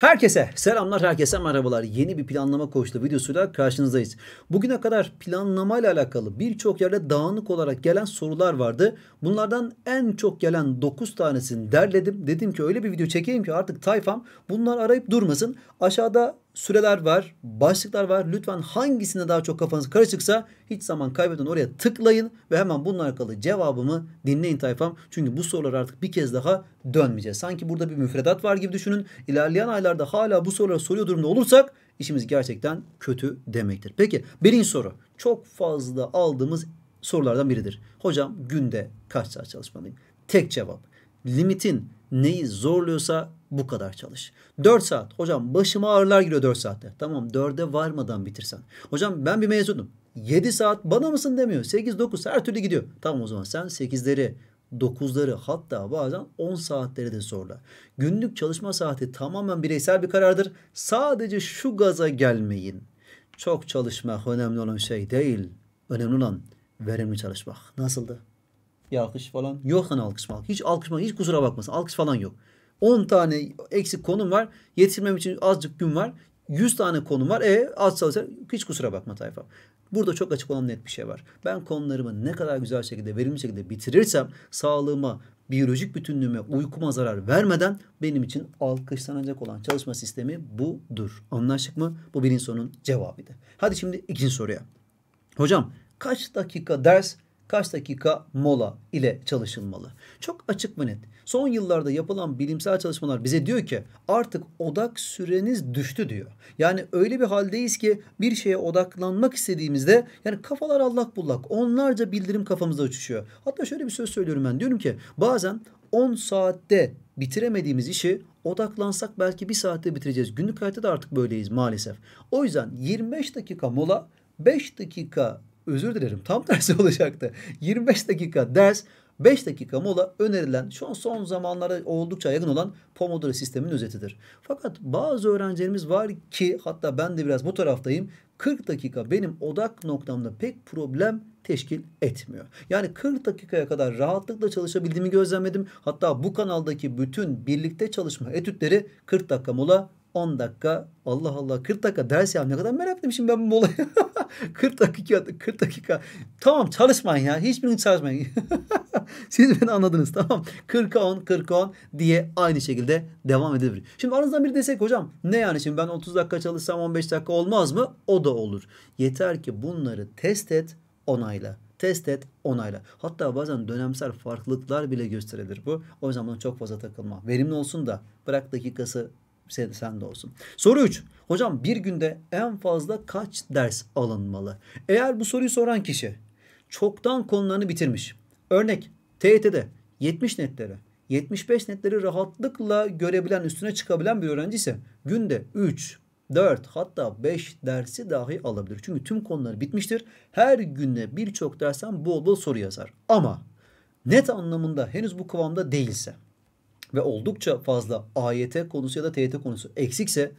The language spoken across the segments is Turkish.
Herkese selamlar, herkese merhabalar. Yeni bir planlama koçlu videosuyla karşınızdayız. Bugüne kadar planlamayla alakalı birçok yerde dağınık olarak gelen sorular vardı. Bunlardan en çok gelen 9 tanesini derledim. Dedim ki öyle bir video çekeyim ki artık tayfam bunlar arayıp durmasın. Aşağıda süreler var, başlıklar var. Lütfen hangisine daha çok kafanız karışıksa hiç zaman kaybeden oraya tıklayın ve hemen bunlar alakalı cevabımı dinleyin tayfam. Çünkü bu sorular artık bir kez daha dönmeyeceğiz. Sanki burada bir müfredat var gibi düşünün. İlerleyen aylarda hala bu soruları soruyor durumda olursak işimiz gerçekten kötü demektir. Peki birinci soru. Çok fazla aldığımız sorulardan biridir. Hocam günde kaç saat çalışmalıyım? Tek cevap. Limitin neyi zorluyorsa bu kadar çalış. 4 saat. Hocam başıma ağrılar giriyor 4 saatte. Tamam 4'e varmadan bitirsen. Hocam ben bir mezunum. 7 saat bana mısın demiyor. 8-9 her türlü gidiyor. Tamam o zaman sen 8'leri 9'ları hatta bazen 10 saatleri de zorla. Günlük çalışma saati tamamen bireysel bir karardır. Sadece şu gaza gelmeyin. Çok çalışmak önemli olan şey değil. Önemli olan verimli çalışmak. Nasıldı? bir falan. Yok hani alkış falan Hiç alkış falan Hiç kusura bakmasın. Alkış falan yok. 10 tane eksik konum var. yetirmem için azıcık gün var. 100 tane konum var. E az çalışsa hiç kusura bakma tayfa. Burada çok açık olan net bir şey var. Ben konularımı ne kadar güzel şekilde, verimli şekilde bitirirsem sağlığıma, biyolojik bütünlüğüme, uykuma zarar vermeden benim için alkışlanacak olan çalışma sistemi budur. Anlaştık mı? Bu birinci sorunun cevabıydı. Hadi şimdi ikinci soruya. Hocam kaç dakika ders kaç dakika mola ile çalışılmalı? Çok açık ve net. Son yıllarda yapılan bilimsel çalışmalar bize diyor ki artık odak süreniz düştü diyor. Yani öyle bir haldeyiz ki bir şeye odaklanmak istediğimizde yani kafalar allak bullak onlarca bildirim kafamızda uçuşuyor. Hatta şöyle bir söz söylüyorum ben diyorum ki bazen 10 saatte bitiremediğimiz işi odaklansak belki bir saatte bitireceğiz. Günlük hayatta da artık böyleyiz maalesef. O yüzden 25 dakika mola 5 dakika özür dilerim tam tersi olacaktı. 25 dakika ders 5 dakika mola önerilen şu an son zamanlarda oldukça yakın olan Pomodoro sisteminin özetidir. Fakat bazı öğrencilerimiz var ki hatta ben de biraz bu taraftayım. 40 dakika benim odak noktamda pek problem teşkil etmiyor. Yani 40 dakikaya kadar rahatlıkla çalışabildiğimi gözlemledim. Hatta bu kanaldaki bütün birlikte çalışma etütleri 40 dakika mola 10 dakika Allah Allah 40 dakika ders ya ne kadar merak etmişim ben bu olaya. 40 dakika 40 dakika tamam çalışmayın ya hiçbirini çalışmayın. Siz beni anladınız tamam 40 10 40 10 diye aynı şekilde devam edebilir. Şimdi aranızdan biri desek hocam ne yani şimdi ben 30 dakika çalışsam 15 dakika olmaz mı? O da olur. Yeter ki bunları test et onayla test et, onayla. Hatta bazen dönemsel farklılıklar bile gösterilir bu. O zaman buna çok fazla takılma. Verimli olsun da bırak dakikası sen, sen de olsun. Soru 3. Hocam bir günde en fazla kaç ders alınmalı? Eğer bu soruyu soran kişi çoktan konularını bitirmiş. Örnek TYT'de 70 netlere 75 netleri rahatlıkla görebilen, üstüne çıkabilen bir öğrenci ise günde 3, 4 hatta 5 dersi dahi alabilir. Çünkü tüm konuları bitmiştir. Her günde birçok dersen bol bol soru yazar. Ama net anlamında henüz bu kıvamda değilse ve oldukça fazla AYT konusu ya da TYT konusu eksikse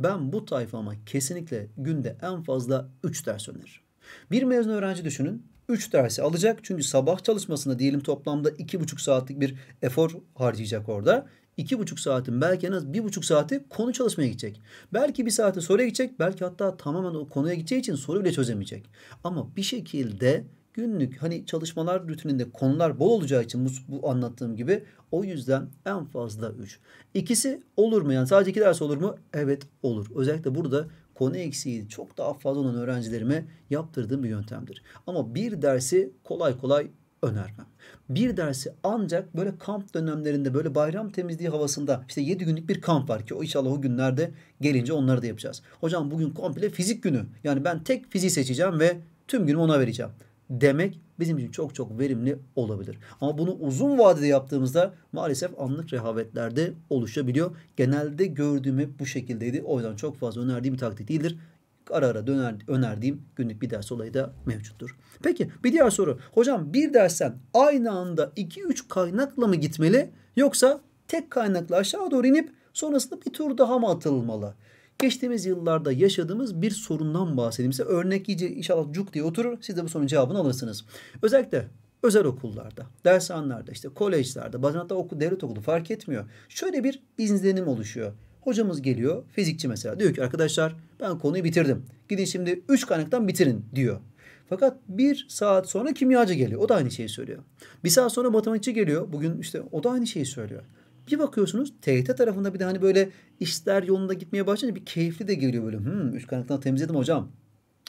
ben bu tayfama kesinlikle günde en fazla 3 ders öneririm. Bir mezun öğrenci düşünün 3 dersi alacak çünkü sabah çalışmasında diyelim toplamda 2,5 saatlik bir efor harcayacak orada. 2,5 saatin belki en az 1,5 saati konu çalışmaya gidecek. Belki bir saati soruya gidecek belki hatta tamamen o konuya gideceği için soru bile çözemeyecek. Ama bir şekilde günlük hani çalışmalar rutininde konular bol olacağı için bu, bu anlattığım gibi o yüzden en fazla 3. İkisi olur mu yani sadece iki ders olur mu? Evet olur. Özellikle burada konu eksiği çok daha fazla olan öğrencilerime yaptırdığım bir yöntemdir. Ama bir dersi kolay kolay önermem. Bir dersi ancak böyle kamp dönemlerinde böyle bayram temizliği havasında işte 7 günlük bir kamp var ki o inşallah o günlerde gelince onları da yapacağız. Hocam bugün komple fizik günü. Yani ben tek fiziği seçeceğim ve tüm günü ona vereceğim demek bizim için çok çok verimli olabilir. Ama bunu uzun vadede yaptığımızda maalesef anlık rehavetlerde oluşabiliyor. Genelde gördüğüm hep bu şekildeydi. O yüzden çok fazla önerdiğim bir taktik değildir. Ara ara döner, önerdiğim günlük bir ders olayı da mevcuttur. Peki bir diğer soru. Hocam bir dersten aynı anda 2-3 kaynakla mı gitmeli yoksa tek kaynakla aşağı doğru inip sonrasında bir tur daha mı atılmalı? geçtiğimiz yıllarda yaşadığımız bir sorundan bahsedeyim size. Örnek iyice inşallah cuk diye oturur. Siz de bu sorunun cevabını alırsınız. Özellikle özel okullarda, dershanelerde, işte kolejlerde, bazen hatta okul, devlet okulu fark etmiyor. Şöyle bir izlenim oluşuyor. Hocamız geliyor, fizikçi mesela. Diyor ki arkadaşlar ben konuyu bitirdim. Gidin şimdi 3 kaynaktan bitirin diyor. Fakat bir saat sonra kimyacı geliyor. O da aynı şeyi söylüyor. Bir saat sonra matematikçi geliyor. Bugün işte o da aynı şeyi söylüyor. Bir bakıyorsunuz TYT tarafında bir de hani böyle işler yolunda gitmeye başlayınca bir keyifli de geliyor böyle. Hmm, üç kaynaktan temizledim hocam.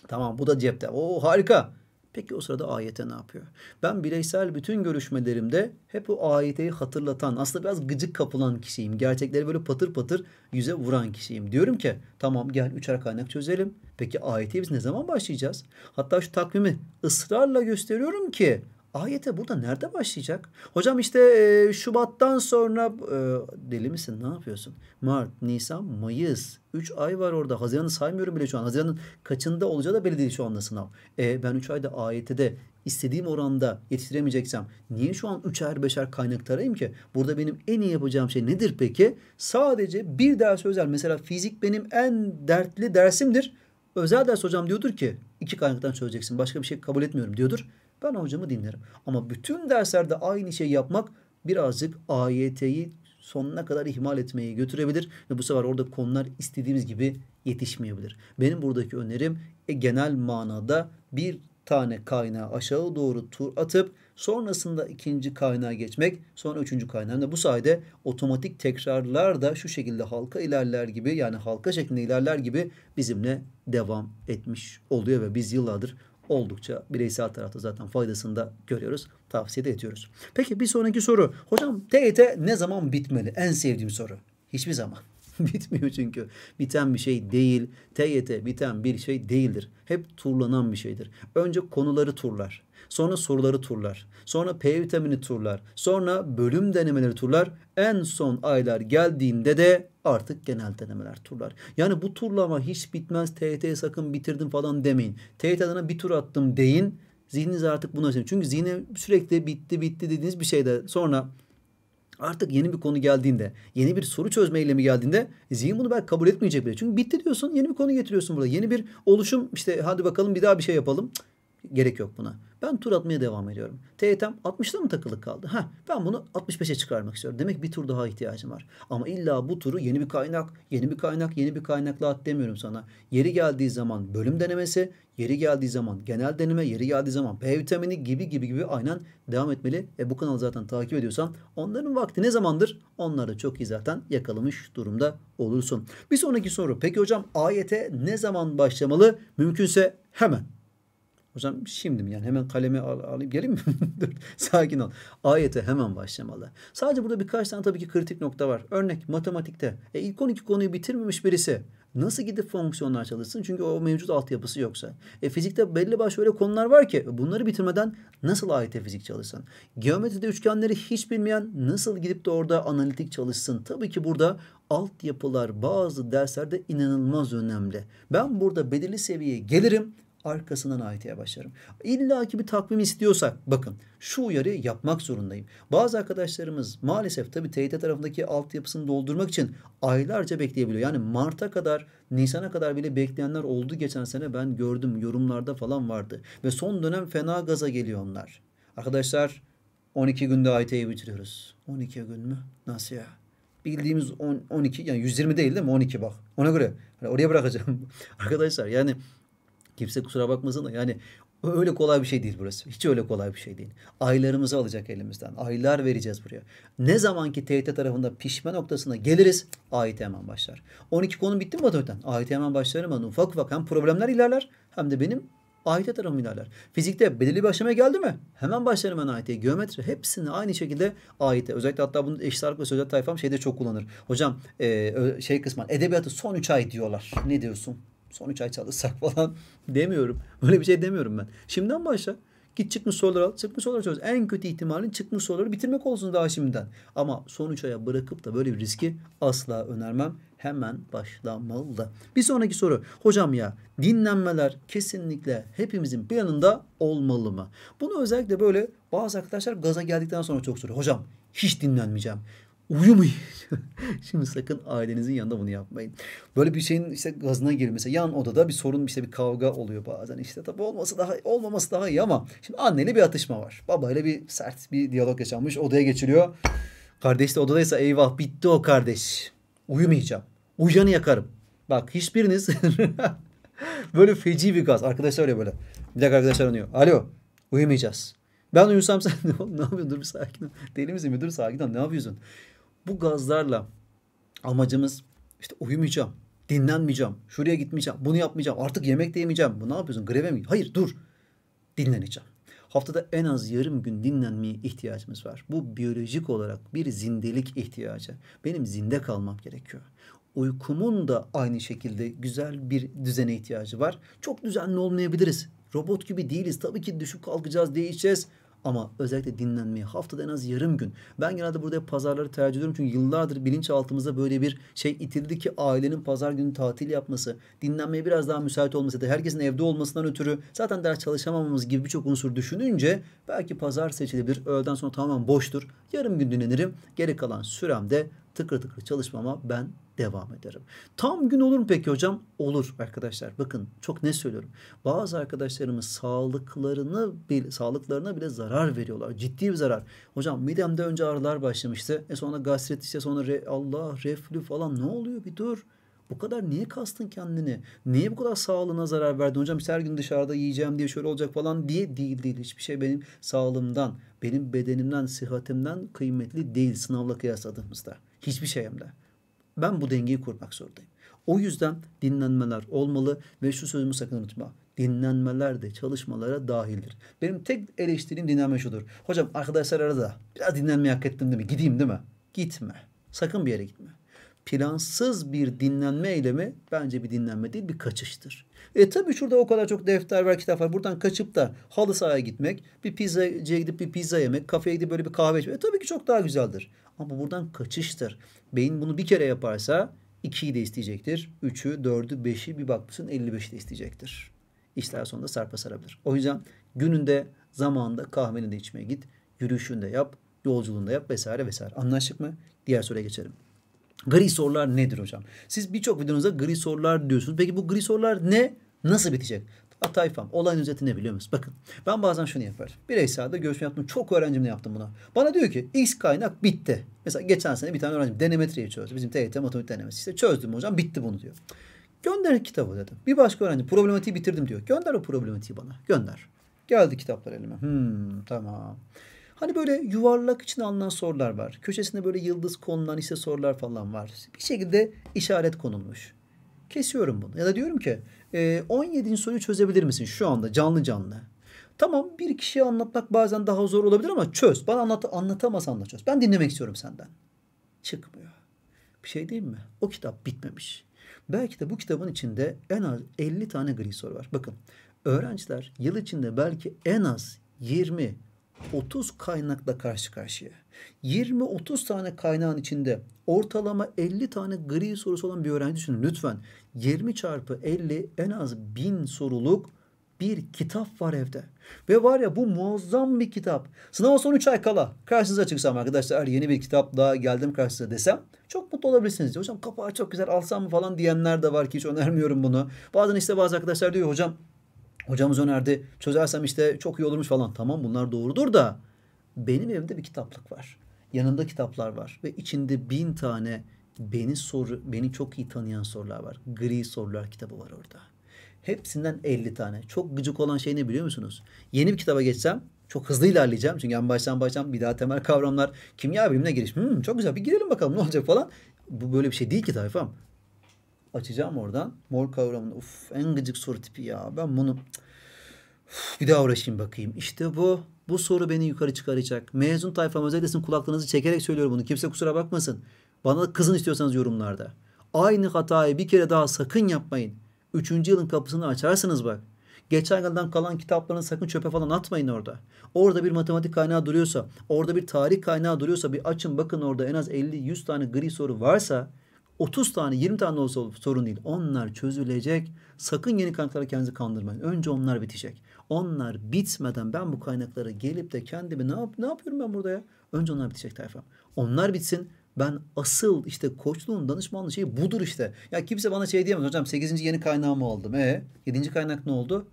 Tamam bu da cepte. Oo harika. Peki o sırada AYT ne yapıyor? Ben bireysel bütün görüşmelerimde hep o AYT'yi hatırlatan, aslında biraz gıcık kapılan kişiyim. Gerçekleri böyle patır patır yüze vuran kişiyim. Diyorum ki tamam gel üçer kaynak çözelim. Peki AYT'ye biz ne zaman başlayacağız? Hatta şu takvimi ısrarla gösteriyorum ki Ayete burada nerede başlayacak? Hocam işte e, Şubat'tan sonra e, deli misin ne yapıyorsun? Mart, Nisan, Mayıs. üç ay var orada. Haziran'ı saymıyorum bile şu an. Haziran'ın kaçında olacağı da belli değil şu anda sınav. E, ben üç ayda ayete de istediğim oranda yetiştiremeyeceksem niye şu an üçer beşer kaynak tarayayım ki? Burada benim en iyi yapacağım şey nedir peki? Sadece bir ders özel. Mesela fizik benim en dertli dersimdir. Özel ders hocam diyordur ki iki kaynaktan çözeceksin. Başka bir şey kabul etmiyorum diyordur. Ben hocamı dinlerim. Ama bütün derslerde aynı şey yapmak birazcık AYT'yi sonuna kadar ihmal etmeyi götürebilir ve bu sefer orada konular istediğimiz gibi yetişmeyebilir. Benim buradaki önerim e, genel manada bir tane kaynağı aşağı doğru tur atıp sonrasında ikinci kaynağa geçmek, sonra üçüncü kaynağına. Bu sayede otomatik tekrarlar da şu şekilde halka ilerler gibi yani halka şeklinde ilerler gibi bizimle devam etmiş oluyor ve biz yıllardır oldukça bireysel tarafta zaten faydasını da görüyoruz. Tavsiye de ediyoruz. Peki bir sonraki soru. Hocam TYT e ne zaman bitmeli? En sevdiğim soru. Hiçbir zaman. Bitmiyor çünkü. Biten bir şey değil. TYT e biten bir şey değildir. Hep turlanan bir şeydir. Önce konuları turlar. Sonra soruları turlar. Sonra P vitamini turlar. Sonra bölüm denemeleri turlar. En son aylar geldiğinde de artık genel denemeler turlar. Yani bu turlama hiç bitmez. TYT'ye sakın bitirdim falan demeyin. TYT adına bir tur attım deyin. Zihniniz artık buna açın. Çünkü zihne sürekli bitti bitti dediğiniz bir şeyde sonra Artık yeni bir konu geldiğinde, yeni bir soru çözme eylemi geldiğinde zihin bunu belki kabul etmeyecek bile. Çünkü bitti diyorsun, yeni bir konu getiriyorsun burada. Yeni bir oluşum işte hadi bakalım bir daha bir şey yapalım. Cık, Gerek yok buna. Ben tur atmaya devam ediyorum. TYT'm 60'da mı takılık kaldı? Ha, ben bunu 65'e çıkarmak istiyorum. Demek bir tur daha ihtiyacım var. Ama illa bu turu yeni bir kaynak, yeni bir kaynak, yeni bir kaynakla at demiyorum sana. Yeri geldiği zaman bölüm denemesi, yeri geldiği zaman genel deneme, yeri geldiği zaman B vitamini gibi gibi gibi aynen devam etmeli. E bu kanalı zaten takip ediyorsan onların vakti ne zamandır? Onları çok iyi zaten yakalamış durumda olursun. Bir sonraki soru. Peki hocam AYT ne zaman başlamalı? Mümkünse hemen. Hocam şimdi mi yani hemen kalemi al, alayım gelin mi? Dur sakin ol. Ayete hemen başlamalı. Sadece burada birkaç tane tabii ki kritik nokta var. Örnek matematikte. E, ilk 12 konuyu bitirmemiş birisi nasıl gidip fonksiyonlar çalışsın? Çünkü o mevcut altyapısı yoksa. E, fizikte belli başlı öyle konular var ki bunları bitirmeden nasıl ayete fizik çalışsın? Geometride üçgenleri hiç bilmeyen nasıl gidip de orada analitik çalışsın? Tabii ki burada altyapılar bazı derslerde inanılmaz önemli. Ben burada belirli seviyeye gelirim arkasından ayeteye başlarım. İlla ki bir takvim istiyorsak bakın şu uyarıyı yapmak zorundayım. Bazı arkadaşlarımız maalesef tabii TYT tarafındaki altyapısını doldurmak için aylarca bekleyebiliyor. Yani Mart'a kadar, Nisan'a kadar bile bekleyenler oldu geçen sene ben gördüm yorumlarda falan vardı. Ve son dönem fena gaza geliyor onlar. Arkadaşlar 12 günde AYT'yi bitiriyoruz. 12 gün mü? Nasıl ya? Bildiğimiz 10, 12 yani 120 değil değil mi? 12 bak. Ona göre hani oraya bırakacağım. Arkadaşlar yani Kimse kusura bakmasın da yani öyle kolay bir şey değil burası. Hiç öyle kolay bir şey değil. Aylarımızı alacak elimizden. Aylar vereceğiz buraya. Ne zaman ki TYT tarafında pişme noktasına geliriz AYT hemen başlar. 12 konu bitti mi matematikten? AYT hemen başlarım ama ufak ufak hem problemler ilerler hem de benim AYT tarafım ilerler. Fizikte belirli bir aşamaya geldi mi? Hemen başlarım ben AYT'ye. Geometri hepsini aynı şekilde AYT. Özellikle hatta bunu eşit ağırlık ve sözel tayfam şeyde çok kullanır. Hocam e, şey kısmen edebiyatı son 3 ay diyorlar. Ne diyorsun? son 3 ay çalışsak falan demiyorum. Böyle bir şey demiyorum ben. Şimdiden başla. Git çıkmış soruları al. Çıkmış soruları çöz. En kötü ihtimalin çıkmış soruları bitirmek olsun daha şimdiden. Ama son 3 aya bırakıp da böyle bir riski asla önermem. Hemen başlamalı da. Bir sonraki soru. Hocam ya dinlenmeler kesinlikle hepimizin planında olmalı mı? Bunu özellikle böyle bazı arkadaşlar gaza geldikten sonra çok soruyor. Hocam hiç dinlenmeyeceğim. Uyumayın. Şimdi sakın ailenizin yanında bunu yapmayın. Böyle bir şeyin işte gazına girmesi, yan odada bir sorun işte bir kavga oluyor bazen. İşte tabii olması daha olmaması daha iyi ama şimdi anneyle bir atışma var. Baba ile bir sert bir diyalog yaşanmış. Odaya geçiliyor. Kardeş de odadaysa eyvah bitti o kardeş. Uyumayacağım. Uyuyanı yakarım. Bak hiçbiriniz böyle feci bir gaz. Arkadaşlar öyle böyle. Bir dakika arkadaşlar anıyor. Alo uyumayacağız. Ben uyusam sen ne yapıyorsun? Dur bir sakin ol. Deli misin? Dur sakin ol. Ne yapıyorsun? Bu gazlarla amacımız işte uyumayacağım, dinlenmeyeceğim, şuraya gitmeyeceğim, bunu yapmayacağım, artık yemek de yemeyeceğim. Bu ne yapıyorsun? Greve mi? Hayır dur. Dinleneceğim. Haftada en az yarım gün dinlenmeye ihtiyacımız var. Bu biyolojik olarak bir zindelik ihtiyacı. Benim zinde kalmam gerekiyor. Uykumun da aynı şekilde güzel bir düzene ihtiyacı var. Çok düzenli olmayabiliriz. Robot gibi değiliz. Tabii ki düşük kalkacağız, değişeceğiz. Ama özellikle dinlenmeye haftada en az yarım gün. Ben genelde burada pazarları tercih ediyorum. Çünkü yıllardır bilinçaltımıza böyle bir şey itildi ki ailenin pazar günü tatil yapması, dinlenmeye biraz daha müsait olması da herkesin evde olmasından ötürü zaten ders çalışamamamız gibi birçok unsur düşününce belki pazar seçilebilir. Öğleden sonra tamamen boştur. Yarım gün dinlenirim. Geri kalan süremde tıkır tıkır çalışmama ben devam ederim. Tam gün olur mu peki hocam? Olur arkadaşlar. Bakın çok ne söylüyorum. Bazı arkadaşlarımız sağlıklarını bile, sağlıklarına bile zarar veriyorlar. Ciddi bir zarar. Hocam midemde önce ağrılar başlamıştı. E sonra gastrit işte sonra re, Allah reflü falan ne oluyor bir dur. Bu kadar niye kastın kendini? Niye bu kadar sağlığına zarar verdin? Hocam işte her gün dışarıda yiyeceğim diye şöyle olacak falan diye değil değil. Hiçbir şey benim sağlığımdan, benim bedenimden, sıhhatimden kıymetli değil sınavla kıyasladığımızda. Hiçbir şeyimde. Ben bu dengeyi kurmak zorundayım. O yüzden dinlenmeler olmalı ve şu sözümü sakın unutma. Dinlenmeler de çalışmalara dahildir. Benim tek eleştirim dinlenme şudur. Hocam arkadaşlar arada biraz dinlenmeyi hak ettim değil mi? Gideyim değil mi? Gitme. Sakın bir yere gitme. Plansız bir dinlenme eylemi bence bir dinlenme değil bir kaçıştır. E tabi şurada o kadar çok defter var, kitap var. Buradan kaçıp da halı sahaya gitmek, bir pizzacıya gidip bir pizza yemek, kafeye gidip böyle bir kahve içmek. E tabii ki çok daha güzeldir. Ama bu buradan kaçıştır. Beyin bunu bir kere yaparsa 2'yi de isteyecektir. 3'ü, 4'ü, 5'i bir bakmışsın 55'i de isteyecektir. İşler sonunda sarpa sarabilir. O yüzden gününde, zamanında kahveni de içmeye git. Yürüyüşünü de yap, da yap vesaire vesaire. Anlaştık mı? Diğer soruya geçelim. Gri sorular nedir hocam? Siz birçok videonuzda gri sorular diyorsunuz. Peki bu gri sorular ne? Nasıl bitecek? Atayfam. Olayın özeti ne biliyor musunuz? Bakın ben bazen şunu yaparım. Bireysel'de görüşme yaptım. Çok öğrencimle yaptım bunu. Bana diyor ki X kaynak bitti. Mesela geçen sene bir tane öğrencim denemetriyi çözdü. Bizim TYT matematik denemesi. İşte çözdüm hocam bitti bunu diyor. Gönder kitabı dedim. Bir başka öğrenci problematiği bitirdim diyor. Gönder o problematiği bana. Gönder. Geldi kitaplar elime. Hmm, tamam. Hani böyle yuvarlak için alınan sorular var. Köşesinde böyle yıldız konulan ise sorular falan var. Bir şekilde işaret konulmuş. Kesiyorum bunu. Ya da diyorum ki 17. Ee, soruyu çözebilir misin şu anda canlı canlı? Tamam bir kişiye anlatmak bazen daha zor olabilir ama çöz. Bana anlat anlatamasan da çöz. Ben dinlemek istiyorum senden. Çıkmıyor. Bir şey değil mi? O kitap bitmemiş. Belki de bu kitabın içinde en az 50 tane gri soru var. Bakın öğrenciler yıl içinde belki en az 20, 30 kaynakla karşı karşıya. 20-30 tane kaynağın içinde ortalama 50 tane gri sorusu olan bir öğrenci düşünün lütfen. 20 çarpı 50 en az 1000 soruluk bir kitap var evde. Ve var ya bu muazzam bir kitap. Sınava son 3 ay kala karşınıza çıksam arkadaşlar yeni bir kitap daha geldim karşınıza desem çok mutlu olabilirsiniz. Hocam kapağı çok güzel alsam mı falan diyenler de var ki hiç önermiyorum bunu. Bazen işte bazı arkadaşlar diyor hocam Hocamız önerdi. Çözersem işte çok iyi olurmuş falan. Tamam bunlar doğrudur da benim evimde bir kitaplık var. Yanında kitaplar var ve içinde bin tane beni soru, beni çok iyi tanıyan sorular var. Gri sorular kitabı var orada. Hepsinden 50 tane. Çok gıcık olan şey ne biliyor musunuz? Yeni bir kitaba geçsem çok hızlı ilerleyeceğim. Çünkü en baştan baştan bir daha temel kavramlar, kimya bilimine giriş. Hmm, çok güzel bir girelim bakalım ne olacak falan. Bu böyle bir şey değil ki tayfam. Açacağım oradan. Mor kavramını. Uf en gıcık soru tipi ya. Ben bunu uf, bir daha uğraşayım bakayım. İşte bu. Bu soru beni yukarı çıkaracak. Mezun tayfam özellesin kulaklarınızı çekerek söylüyorum bunu. Kimse kusura bakmasın. Bana kızın istiyorsanız yorumlarda. Aynı hatayı bir kere daha sakın yapmayın. Üçüncü yılın kapısını açarsınız bak. Geçen yıldan kalan kitaplarını sakın çöpe falan atmayın orada. Orada bir matematik kaynağı duruyorsa, orada bir tarih kaynağı duruyorsa bir açın bakın orada en az 50-100 tane gri soru varsa 30 tane 20 tane olsa sorun değil. Onlar çözülecek. Sakın yeni kaynaklara kendinizi kandırmayın. Önce onlar bitecek. Onlar bitmeden ben bu kaynaklara gelip de kendimi ne, yap ne yapıyorum ben burada ya? Önce onlar bitecek tayfam. Onlar bitsin. Ben asıl işte koçluğun danışmanlığı şeyi budur işte. Ya kimse bana şey diyemez hocam 8. yeni kaynağımı aldım. E 7. kaynak ne oldu?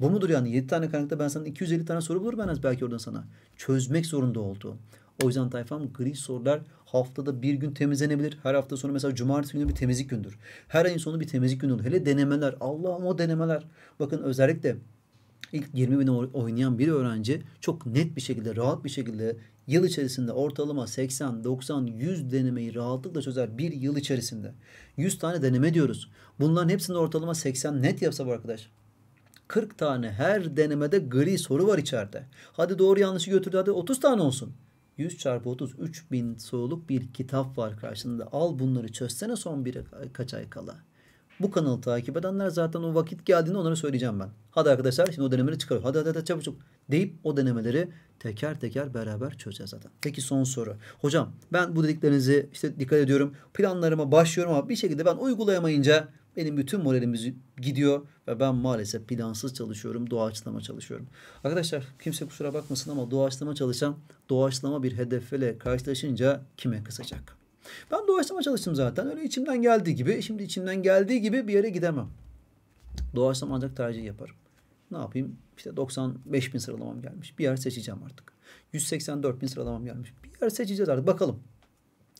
Bu mudur yani? 7 tane kaynakta ben sana 250 tane soru bulur ben az belki oradan sana. Çözmek zorunda oldu. O yüzden tayfam gri sorular haftada bir gün temizlenebilir. Her hafta sonu mesela cumartesi günü bir temizlik gündür. Her ayın sonu bir temizlik gündür. Hele denemeler. Allah'ım o denemeler. Bakın özellikle ilk 20 bin oynayan bir öğrenci çok net bir şekilde, rahat bir şekilde yıl içerisinde ortalama 80, 90, 100 denemeyi rahatlıkla çözer bir yıl içerisinde. 100 tane deneme diyoruz. Bunların hepsinde ortalama 80 net yapsa bu arkadaş. 40 tane her denemede gri soru var içeride. Hadi doğru yanlışı götürdü hadi 30 tane olsun. 100 çarpı 33 bin soğuluk bir kitap var karşında. Al bunları çözsene son bir kaç ay kala. Bu kanalı takip edenler zaten o vakit geldiğinde onlara söyleyeceğim ben. Hadi arkadaşlar şimdi o denemeleri çıkarın. Hadi hadi hadi çabuk deyip o denemeleri teker teker beraber çözeceğiz zaten. Peki son soru. Hocam ben bu dediklerinizi işte dikkat ediyorum. Planlarıma başlıyorum ama bir şekilde ben uygulayamayınca benim bütün moralimiz gidiyor ve ben maalesef plansız çalışıyorum, doğaçlama çalışıyorum. Arkadaşlar kimse kusura bakmasın ama doğaçlama çalışan doğaçlama bir hedefle karşılaşınca kime kısacak? Ben doğaçlama çalıştım zaten. Öyle içimden geldiği gibi, şimdi içimden geldiği gibi bir yere gidemem. Doğaçlama ancak tercih yaparım. Ne yapayım? İşte 95 bin sıralamam gelmiş. Bir yer seçeceğim artık. 184 bin sıralamam gelmiş. Bir yer seçeceğiz artık. Bakalım.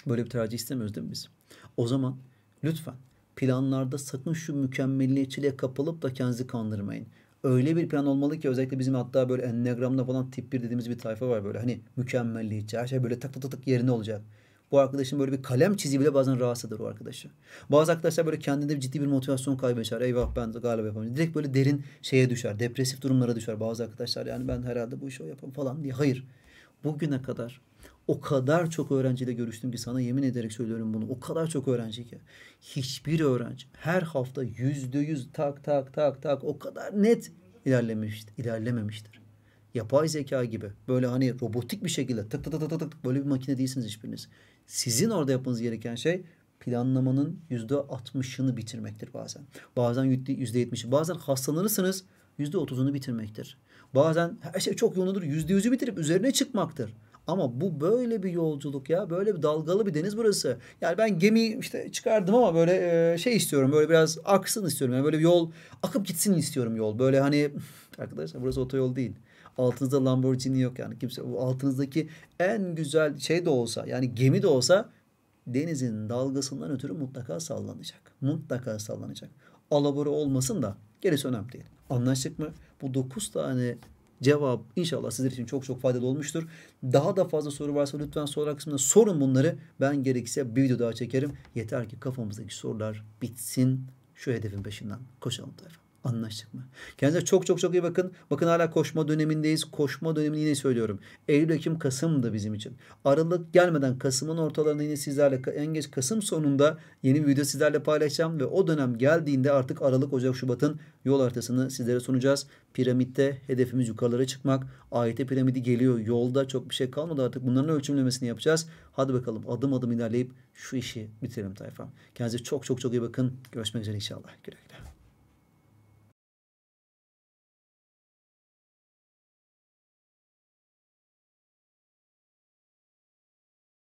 Böyle bir tercih istemiyoruz değil mi biz? O zaman lütfen Planlarda sakın şu mükemmelliyetçiliğe kapılıp da kendinizi kandırmayın. Öyle bir plan olmalı ki özellikle bizim hatta böyle Enneagram'da falan tip 1 dediğimiz bir tayfa var böyle. Hani mükemmelliyetçi her şey böyle tak tak tak yerine olacak. Bu arkadaşın böyle bir kalem çiziği bile bazen rahatsız eder o arkadaşı. Bazı arkadaşlar böyle kendinde ciddi bir motivasyon kaybeder. yaşar. Eyvah ben de galiba yapamayacağım. Direkt böyle derin şeye düşer. Depresif durumlara düşer bazı arkadaşlar. Yani ben herhalde bu işi yapamam falan diye. Hayır. Bugüne kadar o kadar çok öğrenciyle görüştüm ki sana yemin ederek söylüyorum bunu. O kadar çok öğrenci ki. Hiçbir öğrenci her hafta yüzde yüz tak tak tak tak o kadar net ilerlemiş, ilerlememiştir. Yapay zeka gibi böyle hani robotik bir şekilde tık tık tık tık tık böyle bir makine değilsiniz hiçbiriniz. Sizin orada yapmanız gereken şey planlamanın yüzde altmışını bitirmektir bazen. Bazen yüzde yetmişi. Bazen hastalanırsınız yüzde otuzunu bitirmektir. Bazen her şey çok yoğundur yüzde yüzü bitirip üzerine çıkmaktır. Ama bu böyle bir yolculuk ya. Böyle bir dalgalı bir deniz burası. Yani ben gemiyi işte çıkardım ama böyle e, şey istiyorum. Böyle biraz aksın istiyorum. Yani böyle bir yol akıp gitsin istiyorum yol. Böyle hani arkadaşlar burası otoyol değil. Altınızda Lamborghini yok yani. Kimse altınızdaki en güzel şey de olsa yani gemi de olsa denizin dalgasından ötürü mutlaka sallanacak. Mutlaka sallanacak. Alabora olmasın da gerisi önemli değil. Anlaştık mı? Bu dokuz tane cevap inşallah sizler için çok çok faydalı olmuştur. Daha da fazla soru varsa lütfen sorular kısmında sorun bunları. Ben gerekirse bir video daha çekerim. Yeter ki kafamızdaki sorular bitsin. Şu hedefin peşinden koşalım tayfa. Anlaştık mı? Kendinize çok çok çok iyi bakın. Bakın hala koşma dönemindeyiz. Koşma dönemini yine söylüyorum. Eylül, Ekim, Kasım da bizim için. Aralık gelmeden Kasım'ın ortalarında yine sizlerle en geç Kasım sonunda yeni bir video sizlerle paylaşacağım ve o dönem geldiğinde artık Aralık, Ocak, Şubat'ın yol haritasını sizlere sunacağız. Piramitte hedefimiz yukarılara çıkmak. AYT piramidi geliyor. Yolda çok bir şey kalmadı artık. Bunların ölçümlemesini yapacağız. Hadi bakalım adım adım ilerleyip şu işi bitirelim tayfam. Kendinize çok çok çok iyi bakın. Görüşmek üzere inşallah. Güle güle.